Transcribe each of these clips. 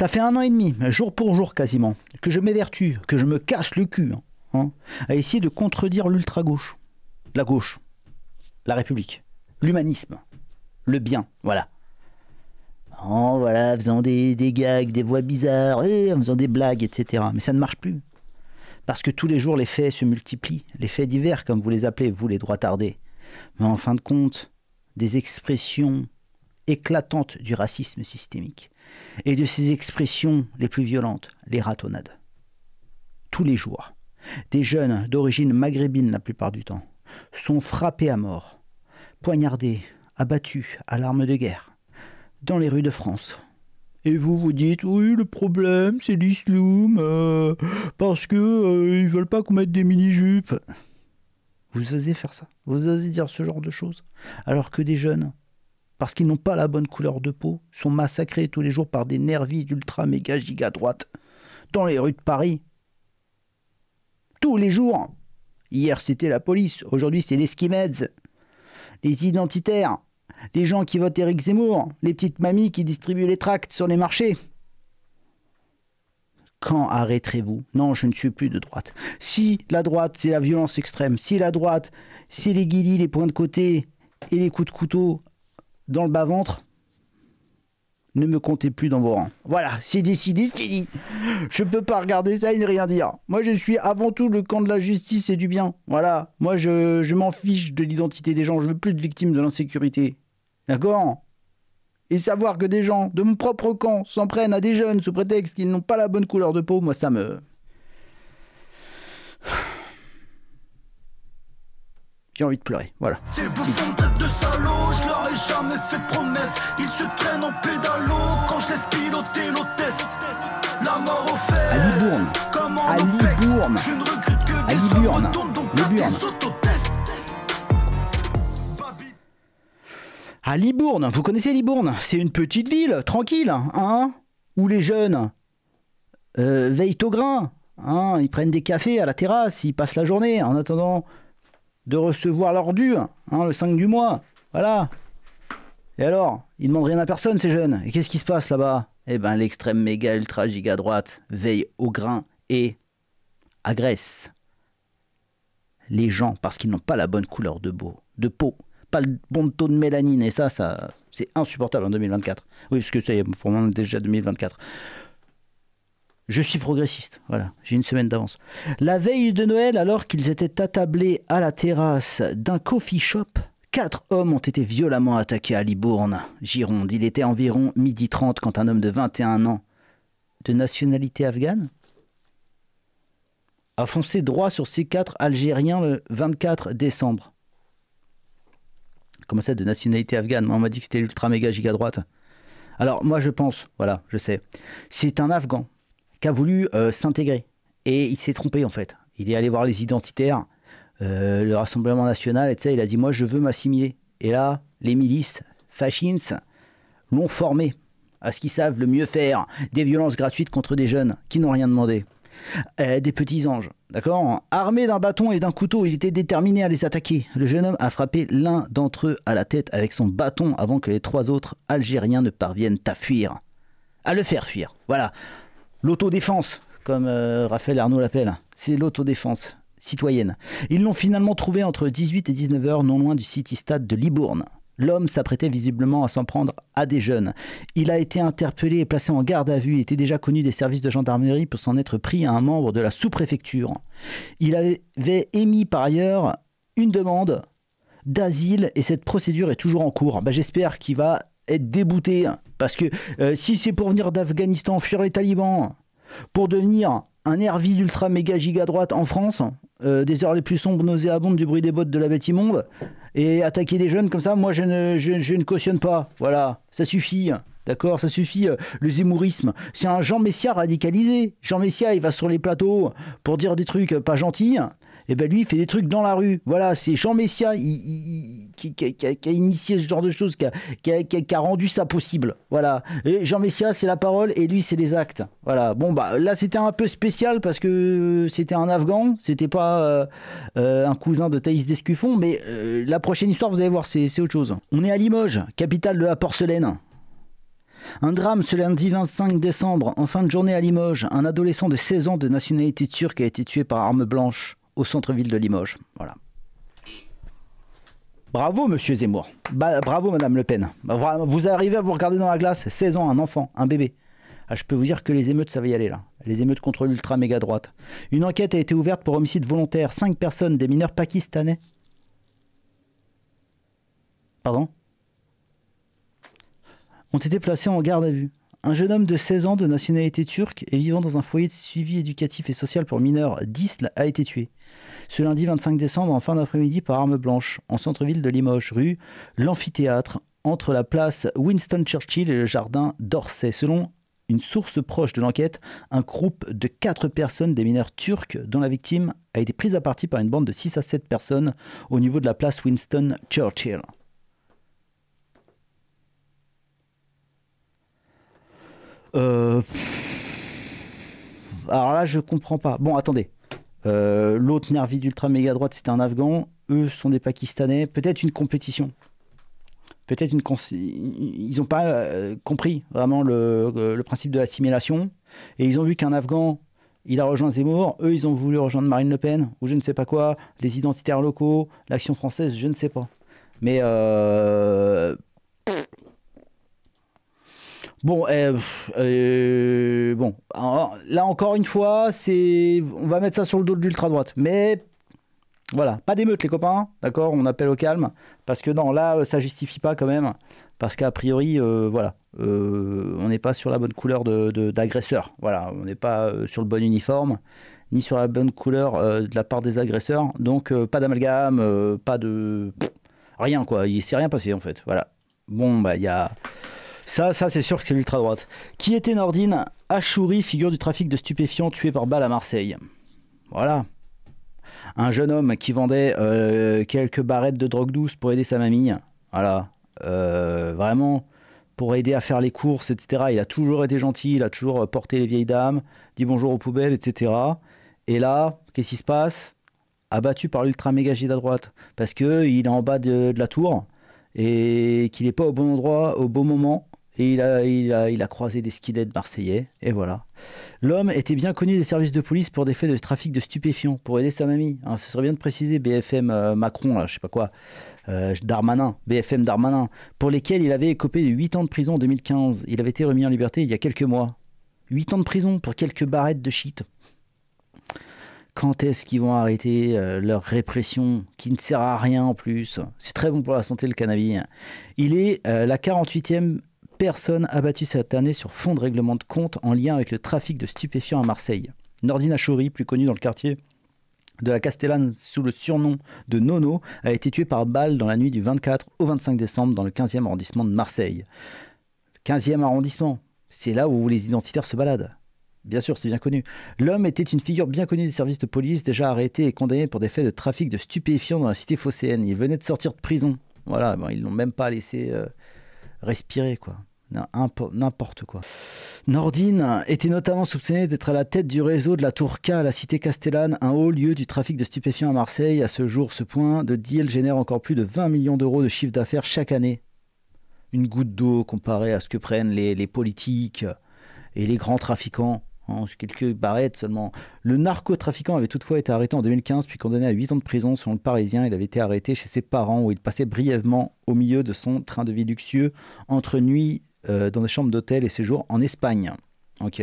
Ça fait un an et demi, jour pour jour quasiment, que je m'évertue, que je me casse le cul hein, à essayer de contredire l'ultra-gauche. La gauche, la République, l'humanisme, le bien, voilà. Oh, en voilà, faisant des, des gags, des voix bizarres, en faisant des blagues, etc. Mais ça ne marche plus. Parce que tous les jours, les faits se multiplient, les faits divers, comme vous les appelez, vous les droits tardés. Mais en fin de compte, des expressions, éclatante du racisme systémique et de ses expressions les plus violentes, les ratonnades. Tous les jours, des jeunes d'origine maghrébine la plupart du temps sont frappés à mort, poignardés, abattus à l'arme de guerre, dans les rues de France. Et vous vous dites oui le problème c'est l'islam euh, parce que euh, ils veulent pas qu'on mette des mini jupes. Vous osez faire ça Vous osez dire ce genre de choses alors que des jeunes parce qu'ils n'ont pas la bonne couleur de peau, sont massacrés tous les jours par des nervis d'ultra méga giga droite dans les rues de Paris. Tous les jours. Hier c'était la police, aujourd'hui c'est les skimeds, les identitaires, les gens qui votent Eric Zemmour, les petites mamies qui distribuent les tracts sur les marchés. Quand arrêterez-vous Non, je ne suis plus de droite. Si la droite, c'est la violence extrême, si la droite, c'est les guillis, les points de côté et les coups de couteau dans le bas-ventre, ne me comptez plus dans vos rangs. Voilà, c'est décidé, c'est dit. Je peux pas regarder ça et ne rien dire. Moi, je suis avant tout le camp de la justice et du bien. Voilà, moi, je, m'en fiche de l'identité des gens. Je veux plus de victimes de l'insécurité. D'accord Et savoir que des gens de mon propre camp s'en prennent à des jeunes sous prétexte qu'ils n'ont pas la bonne couleur de peau, moi, ça me... j'ai envie de pleurer. Voilà. C'est pour ton tête de salaud, je leur ai jamais fait de promesse. Ils se traînent en pédalo quand je laisse piloter l'hôtesse. La mort aux fesses. Libourne. Je ne recrute que des Ali Bourne. Le Bourne. À Libourne, vous connaissez Libourne C'est une petite ville, tranquille, hein Où les jeunes euh, veillent au grain, hein Ils prennent des cafés à la terrasse, ils passent la journée en attendant de recevoir leur dû, hein, le 5 du mois. Voilà. Et alors, ils demandent rien à personne, ces jeunes. Et qu'est-ce qui se passe là-bas Eh ben, l'extrême méga ultra giga droite veille au grain et agresse les gens parce qu'ils n'ont pas la bonne couleur de, de peau, pas le bon taux de mélanine. Et ça, ça c'est insupportable en 2024. Oui, parce que ça pour déjà 2024. Je suis progressiste, voilà, j'ai une semaine d'avance. La veille de Noël, alors qu'ils étaient attablés à la terrasse d'un coffee shop, quatre hommes ont été violemment attaqués à Libourne, Gironde. Il était environ midi 30 quand un homme de 21 ans, de nationalité afghane, a foncé droit sur ces quatre Algériens le 24 décembre. Comment ça, de nationalité afghane On m'a dit que c'était ultra méga giga droite. Alors moi je pense, voilà, je sais, c'est un Afghan, qu'a voulu euh, s'intégrer. Et il s'est trompé, en fait. Il est allé voir les identitaires, euh, le Rassemblement national, et il a dit Moi, je veux m'assimiler. Et là, les milices, fascines l'ont formé à ce qu'ils savent le mieux faire des violences gratuites contre des jeunes qui n'ont rien demandé. Euh, des petits anges, d'accord Armé d'un bâton et d'un couteau, il était déterminé à les attaquer. Le jeune homme a frappé l'un d'entre eux à la tête avec son bâton avant que les trois autres Algériens ne parviennent à fuir. À le faire fuir, voilà. L'autodéfense, comme euh, Raphaël Arnaud l'appelle. C'est l'autodéfense citoyenne. Ils l'ont finalement trouvé entre 18 et 19 heures, non loin du City Stade de Libourne. L'homme s'apprêtait visiblement à s'en prendre à des jeunes. Il a été interpellé et placé en garde à vue. Il était déjà connu des services de gendarmerie pour s'en être pris à un membre de la sous-préfecture. Il avait émis par ailleurs une demande d'asile et cette procédure est toujours en cours. Bah, j'espère qu'il va être débouté. Parce que euh, si c'est pour venir d'Afghanistan, fuir les talibans, pour devenir un hervi ultra méga giga droite en France, euh, des heures les plus sombres, nauséabondes du bruit des bottes de la bête immonde, et attaquer des jeunes comme ça, moi je ne, cautionne pas. Voilà, ça suffit. D'accord, ça suffit, euh, le zémourisme. C'est un Jean Messia radicalisé. Jean Messia, il va sur les plateaux pour dire des trucs pas gentils, et eh ben lui, il fait des trucs dans la rue. Voilà, c'est Jean Messia qui, a, initié ce genre de choses, qui a, rendu ça possible. Voilà. Et Jean Messia, c'est la parole et lui, c'est les actes. Voilà. Bon, bah là, c'était un peu spécial parce que c'était un Afghan, c'était pas euh, euh, un cousin de Thaïs Descuffon, mais euh, la prochaine histoire, vous allez voir, c'est autre chose. On est à Limoges, capitale de la porcelaine. Un drame ce lundi 25 décembre, en fin de journée à Limoges, un adolescent de 16 ans de nationalité turque a été tué par arme blanche au centre-ville de Limoges. Voilà. Bravo, monsieur Zemmour. bravo, madame Le Pen. Bah, vous arrivez à vous regarder dans la glace. 16 ans, un enfant, un bébé. Ah, je peux vous dire que les émeutes, ça va y aller là. Les émeutes contre l'ultra méga droite. Une enquête a été ouverte pour homicide volontaire. Cinq personnes, des mineurs pakistanais. Pardon Ont été placées en garde à vue un jeune homme de 16 ans de nationalité turque et vivant dans un foyer de suivi éducatif et social pour mineurs d'Isle a été tué. Ce lundi 25 décembre, en fin d'après-midi, par arme blanche, en centre-ville de Limoges, rue L'Amphithéâtre, entre la place Winston Churchill et le jardin d'Orsay, selon une source proche de l'enquête, un groupe de 4 personnes des mineurs turcs dont la victime a été prise à partie par une bande de 6 à 7 personnes au niveau de la place Winston Churchill. Euh, alors là, je comprends pas. Bon, attendez. Euh, l'autre Nervi d'ultra méga droite, c'était un Afghan. Eux sont des Pakistanais. Peut-être une compétition. Peut-être une. Ils n'ont pas euh, compris vraiment le, principe de l'assimilation. Et ils ont vu qu'un Afghan, il a rejoint Zemmour. Eux, ils ont voulu rejoindre Marine Le Pen, ou je ne sais pas quoi, les identitaires locaux, l'action française, je ne sais pas. Mais euh, Bon, eh, euh, bon, là encore une fois, c'est, on va mettre ça sur le dos de l'ultra droite. Mais voilà, pas d'émeute les copains, hein, d'accord On appelle au calme parce que non, là, euh, ça justifie pas quand même parce qu'a priori, euh, voilà, on n'est pas sur la bonne couleur d'agresseur. De, d'agresseur. voilà, on n'est pas sur le bon uniforme ni sur la bonne couleur de la part des agresseurs. Donc pas d'amalgame, pas de rien quoi. Il s'est rien passé en fait. Voilà. Bon bah il y a ça, c'est sûr que c'est l'ultra-droite. Qui était Nordine Achouri, figure du trafic de stupéfiants tué par balle à Marseille. Voilà. Un jeune homme qui vendait euh, quelques barrettes de drogue douce pour aider sa mamie. Voilà. Euh, vraiment, pour aider à faire les courses, etc. Il a toujours été gentil, il a toujours porté les vieilles dames, dit bonjour aux poubelles, etc. Et là, qu'est-ce qui se passe Abattu par l'ultra-méga à droite. Parce qu'il est en bas de, de la tour et qu'il n'est pas au bon endroit, au bon moment, il a, il a, croisé des skidettes marseillais, et voilà. L'homme était bien connu des services de police pour des faits de trafic de stupéfiants, pour aider sa mamie. Hein, ce serait bien de préciser, BFM euh, Macron, là, je sais pas quoi, euh, Darmanin, BFM Darmanin, pour lesquels il avait écopé de 8 ans de prison en 2015. Il avait été remis en liberté il y a quelques mois. 8 ans de prison pour quelques barrettes de shit. Quand est-ce qu'ils vont arrêter euh, leur répression qui ne sert à rien en plus C'est très bon pour la santé le cannabis. Il est la 48e a battu cette année sur fond de règlement de compte en lien avec le trafic de stupéfiants à Marseille. Nordina Achoury, plus connu dans le quartier de la Castellane sous le surnom de Nono, a été tué par balle dans la nuit du 24 au 25 décembre dans le 15e arrondissement de Marseille. 15e arrondissement, c'est là où les identitaires se baladent. Bien sûr, c'est bien connu. L'homme était une figure bien connue des services de police, déjà arrêté et condamné pour des faits de trafic de stupéfiants dans la cité phocéenne. Il venait de sortir de prison. Voilà, ils l'ont même pas laissé euh, respirer, quoi. N'importe quoi. Nordine était notamment soupçonné d'être à la tête du réseau de la K à la cité castellane, un haut lieu du trafic de stupéfiants à Marseille. À ce jour, ce point de deal génère encore plus de 20 millions d'euros de chiffre d'affaires chaque année. Une goutte d'eau comparée à ce que prennent les, politiques et les grands trafiquants. Hein, quelques barrettes seulement. Le narco-trafiquant avait toutefois été arrêté en 2015 puis condamné à 8 ans de prison selon le Parisien. Il avait été arrêté chez ses parents où il passait brièvement au milieu de son train de vie luxueux entre nuit euh, dans des chambres d'hôtel et séjours en Espagne. Ok.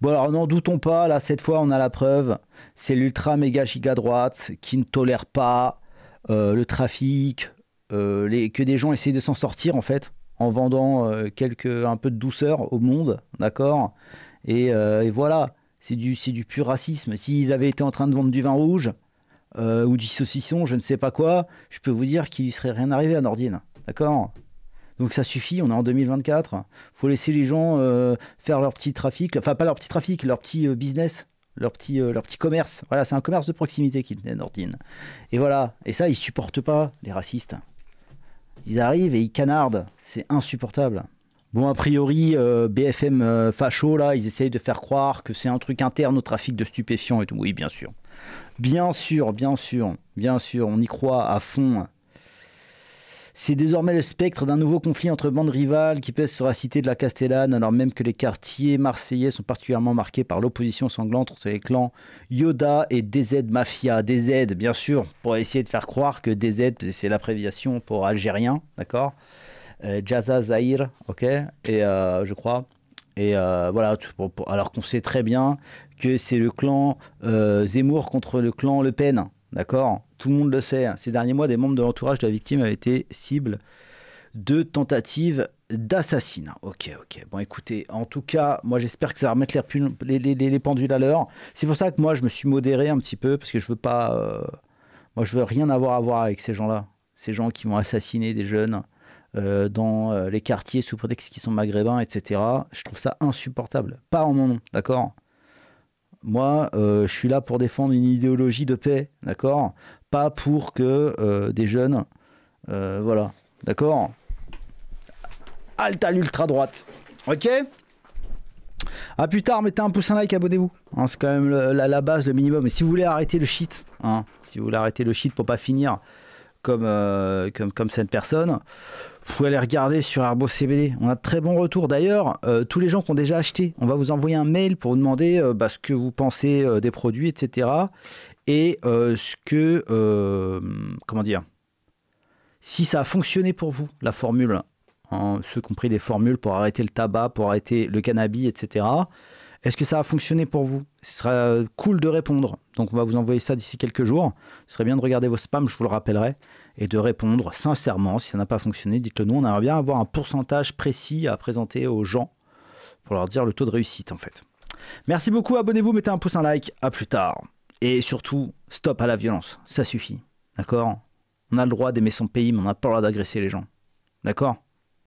Bon alors n'en doutons pas, là cette fois on a la preuve, c'est l'ultra méga giga droite qui ne tolère pas euh, le trafic, euh, que des gens essayent de s'en sortir en fait, en vendant un peu de douceur au monde, d'accord et, voilà, c'est du, du pur racisme. S'il avait été en train de vendre du vin rouge ou du saucisson, je ne sais pas quoi, je peux vous dire qu'il ne serait rien arrivé à Nordine, d'accord donc ça suffit, on est en 2024. il faut laisser les gens euh, faire leur petit trafic, enfin pas leur petit trafic, leur petit euh, business, leur petit, euh, leur petit commerce. Voilà, c'est un commerce de proximité qui est Nordine. Et voilà, et ça, ils supportent pas, les racistes. Ils arrivent et ils canardent, c'est insupportable. Bon, a priori, BFM facho, là, ils essayent de faire croire que c'est un truc interne au trafic de stupéfiants et tout. Oui, bien sûr. Bien sûr, bien sûr, bien sûr, on y croit à fond. C'est désormais le spectre d'un nouveau conflit entre bandes rivales qui pèse sur la cité de la Castellane, alors même que les quartiers marseillais sont particulièrement marqués par l'opposition sanglante entre les clans Yoda et DZ Mafia. DZ, bien sûr, pour essayer de faire croire que DZ, c'est l'abréviation pour algérien, d'accord euh, Jaza Zahir, ok Et euh, je crois. Et euh, voilà, alors qu'on sait très bien que c'est le clan Zemmour contre le clan Le Pen. D'accord Tout le monde le sait. Hein. Ces derniers mois, des membres de l'entourage de la victime avaient été cibles de tentatives d'assassinat. Ok, ok. Bon, écoutez, en tout cas, moi j'espère que ça va remettre les, pendules à l'heure. C'est pour ça que moi je me suis modéré un petit peu parce que je veux pas. Euh, moi je veux rien avoir à voir avec ces gens-là. Ces gens qui vont assassiner des jeunes euh, dans euh, les quartiers sous prétexte qu'ils sont maghrébins, etc. Je trouve ça insupportable. Pas en mon nom, d'accord moi, euh, je suis là pour défendre une idéologie de paix, d'accord Pas pour que euh, des jeunes. Euh, voilà, d'accord Alt à l'ultra-droite. Ok A plus tard, mettez un pouce, un like, abonnez-vous. Hein, c'est quand même la, base, le minimum. Et si vous voulez arrêter le shit, hein, si vous voulez arrêter le shit pour pas finir euh, comme, comme, cette personne, vous pouvez aller regarder sur Arbo CBD. On a de très bons retours. D'ailleurs, euh, tous les gens qui ont déjà acheté, on va vous envoyer un mail pour vous demander euh, bah, ce que vous pensez des produits, etc. Et ce que. comment dire Si ça a fonctionné pour vous, la formule. en hein, ceux qui des formules pour arrêter le tabac, pour arrêter le cannabis, etc. Est-ce que ça a fonctionné pour vous Ce sera euh, cool de répondre. Donc on va vous envoyer ça d'ici quelques jours. Ce serait bien de regarder vos spams, je vous le rappellerai, et de répondre sincèrement. Si ça n'a pas fonctionné, dites-le nous. On aimerait bien avoir un pourcentage précis à présenter aux gens pour leur dire le taux de réussite en fait. Merci beaucoup, abonnez-vous, mettez un pouce, un like, à plus tard. Et surtout, stop à la violence, ça suffit. D'accord On a le droit d'aimer son pays, mais on n'a pas le droit d'agresser les gens. D'accord